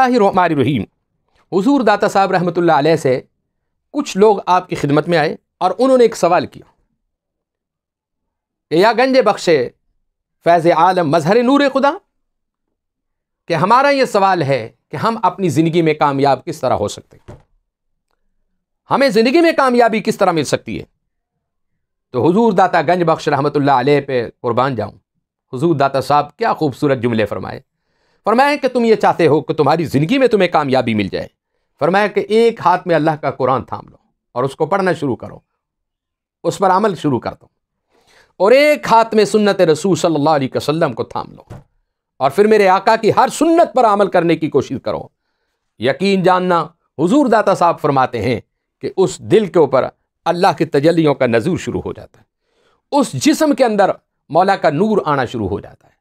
रहीम हजूर दाता साहब रहमत अलैह से कुछ लोग आपकी खिदमत में आए और उन्होंने एक सवाल किया कि या गंज बख्शे फैज़ आलम मजहर नूर खुदा कि हमारा ये सवाल है कि हम अपनी ज़िंदगी में कामयाब किस तरह हो सकते हैं हमें ज़िंदगी में कामयाबी किस तरह मिल सकती है तो हजूर दाता गंज बख्श रहमत अलैह पर क़ुरबान जाऊँ हजूर दाता साहब क्या खूबसूरत जुमले फरमाए फरमाया कि तुम ये चाहते हो कि तुम्हारी ज़िंदगी में तुम्हें कामयाबी मिल जाए फरमाया कि एक हाथ में अल्लाह का कुरान थाम लो और उसको पढ़ना शुरू करो उस पर अमल शुरू कर दो और एक हाथ में सुन्नत रसूल सल्लल्लाहु अलैहि वसल्लम को थाम लो और फिर मेरे आका की हर सुन्नत पर अमल करने की कोशिश करो यकीन जानना हुजूर दाता साहब फरमाते हैं कि उस दिल के ऊपर अल्लाह की तजलियों का नजूर शुरू हो जाता है उस जिसम के अंदर मौला का नूर आना शुरू हो जाता है